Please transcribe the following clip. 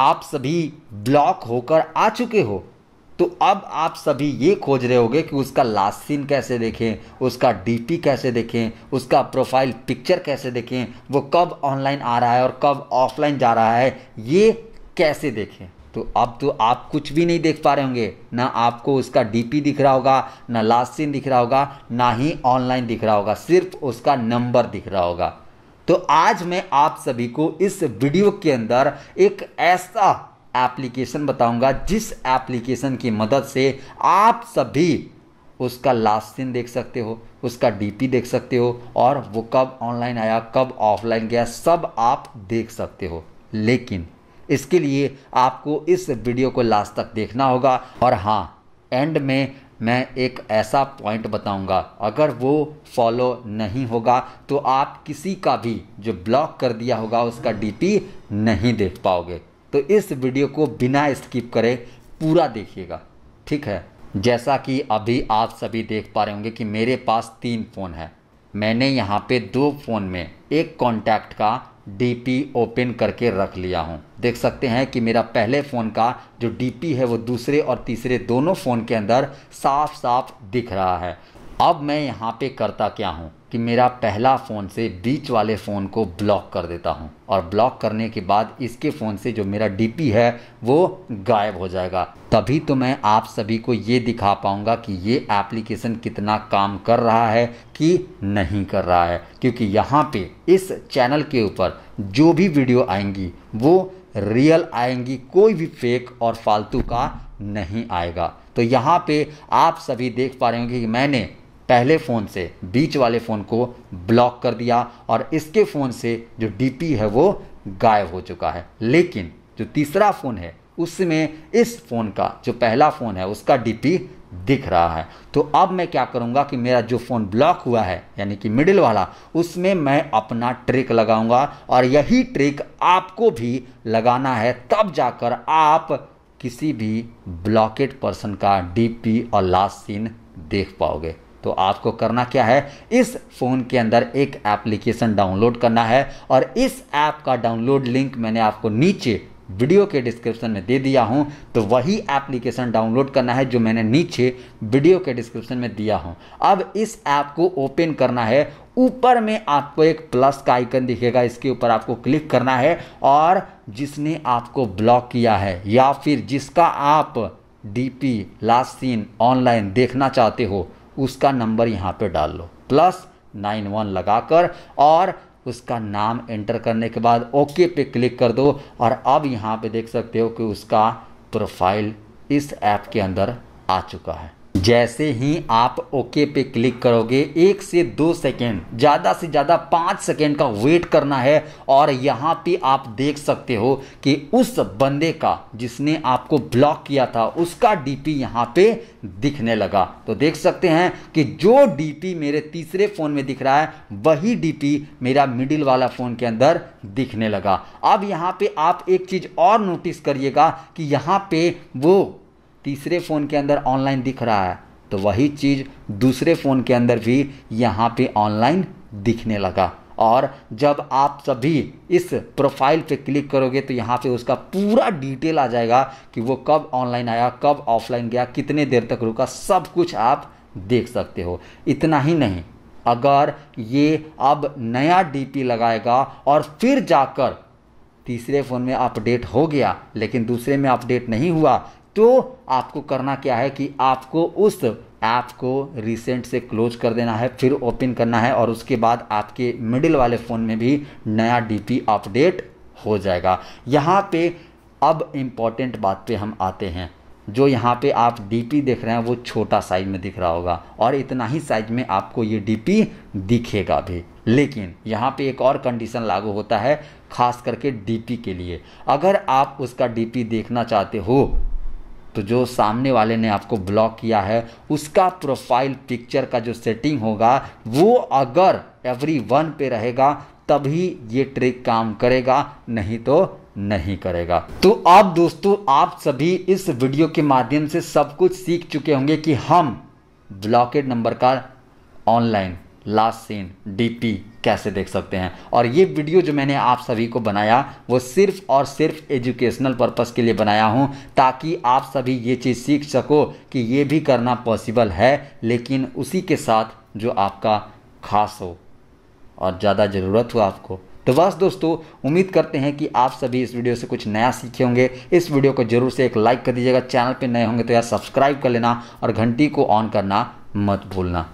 आप सभी ब्लॉक होकर आ चुके हो तो अब आप सभी ये खोज रहे होगे कि उसका लास्ट सीन कैसे देखें उसका डीपी कैसे देखें उसका प्रोफाइल पिक्चर कैसे देखें वो कब ऑनलाइन आ रहा है और कब ऑफलाइन जा रहा है ये कैसे देखें तो अब तो आप कुछ भी नहीं देख पा रहे होंगे ना आपको उसका डीपी दिख रहा होगा ना लास्ट सीन दिख रहा होगा ना ही ऑनलाइन दिख रहा होगा सिर्फ उसका नंबर दिख रहा होगा तो आज मैं आप सभी को इस वीडियो के अंदर एक ऐसा एप्लीकेशन बताऊंगा जिस एप्लीकेशन की मदद से आप सभी उसका लास्ट दिन देख सकते हो उसका डीपी देख सकते हो और वो कब ऑनलाइन आया कब ऑफलाइन गया सब आप देख सकते हो लेकिन इसके लिए आपको इस वीडियो को लास्ट तक देखना होगा और हाँ एंड में मैं एक ऐसा पॉइंट बताऊंगा अगर वो फॉलो नहीं होगा तो आप किसी का भी जो ब्लॉक कर दिया होगा उसका डीपी नहीं देख पाओगे तो इस वीडियो को बिना स्किप करे पूरा देखिएगा ठीक है जैसा कि अभी आप सभी देख पा रहे होंगे कि मेरे पास तीन फ़ोन है मैंने यहाँ पे दो फ़ोन में एक कॉन्टैक्ट का डीपी ओपन करके रख लिया हूँ देख सकते हैं कि मेरा पहले फ़ोन का जो डीपी है वो दूसरे और तीसरे दोनों फ़ोन के अंदर साफ साफ दिख रहा है अब मैं यहाँ पे करता क्या हूँ कि मेरा पहला फ़ोन से बीच वाले फ़ोन को ब्लॉक कर देता हूँ और ब्लॉक करने के बाद इसके फ़ोन से जो मेरा डीपी है वो गायब हो जाएगा तभी तो मैं आप सभी को ये दिखा पाऊँगा कि ये एप्लीकेशन कितना काम कर रहा है कि नहीं कर रहा है क्योंकि यहाँ पे इस चैनल के ऊपर जो भी वीडियो आएंगी वो रियल आएंगी कोई भी फेक और फालतू का नहीं आएगा तो यहाँ पे आप सभी देख पा रहे होंगे कि मैंने पहले फ़ोन से बीच वाले फ़ोन को ब्लॉक कर दिया और इसके फ़ोन से जो डी है वो गायब हो चुका है लेकिन जो तीसरा फ़ोन है उसमें इस फ़ोन का जो पहला फ़ोन है उसका डी दिख रहा है तो अब मैं क्या करूँगा कि मेरा जो फ़ोन ब्लॉक हुआ है यानी कि मिडिल वाला उसमें मैं अपना ट्रिक लगाऊंगा और यही ट्रिक आपको भी लगाना है तब जाकर आप किसी भी ब्लॉकेड पर्सन का डीपी और लास्ट सीन देख पाओगे तो आपको करना क्या है इस फ़ोन के अंदर एक एप्लीकेशन डाउनलोड करना है और इस ऐप का डाउनलोड लिंक मैंने आपको नीचे वीडियो के डिस्क्रिप्शन में दे दिया हूं तो वही एप्लीकेशन डाउनलोड करना है जो मैंने नीचे वीडियो के डिस्क्रिप्शन में दिया हूं अब इस ऐप को ओपन करना है ऊपर में आपको एक प्लस का आइकन दिखेगा इसके ऊपर आपको क्लिक करना है और जिसने आपको ब्लॉक किया है या फिर जिसका आप डीपी लास्ट सीन ऑनलाइन देखना चाहते हो उसका नंबर यहाँ पे डाल लो प्लस नाइन वन लगा कर और उसका नाम एंटर करने के बाद ओके पे क्लिक कर दो और अब यहाँ पे देख सकते हो कि उसका प्रोफाइल इस ऐप के अंदर आ चुका है जैसे ही आप ओके पे क्लिक करोगे एक से दो सेकेंड ज़्यादा से ज़्यादा पाँच सेकेंड का वेट करना है और यहाँ पे आप देख सकते हो कि उस बंदे का जिसने आपको ब्लॉक किया था उसका डीपी यहाँ पे दिखने लगा तो देख सकते हैं कि जो डीपी मेरे तीसरे फ़ोन में दिख रहा है वही डीपी मेरा मिडिल वाला फ़ोन के अंदर दिखने लगा अब यहाँ पर आप एक चीज़ और नोटिस करिएगा कि यहाँ पर वो तीसरे फ़ोन के अंदर ऑनलाइन दिख रहा है तो वही चीज़ दूसरे फ़ोन के अंदर भी यहाँ पे ऑनलाइन दिखने लगा और जब आप सभी इस प्रोफाइल पे क्लिक करोगे तो यहाँ पे उसका पूरा डिटेल आ जाएगा कि वो कब ऑनलाइन आया कब ऑफलाइन गया कितने देर तक रुका सब कुछ आप देख सकते हो इतना ही नहीं अगर ये अब नया डीपी लगाएगा और फिर जाकर तीसरे फ़ोन में अपडेट हो गया लेकिन दूसरे में अपडेट नहीं हुआ तो आपको करना क्या है कि आपको उस ऐप को रिसेंट से क्लोज कर देना है फिर ओपन करना है और उसके बाद आपके मिडिल वाले फ़ोन में भी नया डी अपडेट हो जाएगा यहाँ पे अब इम्पॉर्टेंट बात पे हम आते हैं जो यहाँ पे आप डी देख रहे हैं वो छोटा साइज में दिख रहा होगा और इतना ही साइज में आपको ये डी दिखेगा भी लेकिन यहाँ पे एक और कंडीशन लागू होता है खास करके डी के लिए अगर आप उसका डी देखना चाहते हो तो जो सामने वाले ने आपको ब्लॉक किया है उसका प्रोफाइल पिक्चर का जो सेटिंग होगा वो अगर एवरी वन पे रहेगा तभी ये ट्रिक काम करेगा नहीं तो नहीं करेगा तो अब दोस्तों आप सभी इस वीडियो के माध्यम से सब कुछ सीख चुके होंगे कि हम ब्लॉकेट नंबर का ऑनलाइन लास्ट सीन डीपी कैसे देख सकते हैं और ये वीडियो जो मैंने आप सभी को बनाया वो सिर्फ और सिर्फ एजुकेशनल पर्पस के लिए बनाया हूँ ताकि आप सभी ये चीज़ सीख सको कि ये भी करना पॉसिबल है लेकिन उसी के साथ जो आपका खास हो और ज़्यादा ज़रूरत हो आपको तो बस दोस्तों उम्मीद करते हैं कि आप सभी इस वीडियो से कुछ नया सीखे होंगे इस वीडियो को जरूर से एक लाइक कर दीजिएगा चैनल पे नए होंगे तो यार सब्सक्राइब कर लेना और घंटी को ऑन करना मत भूलना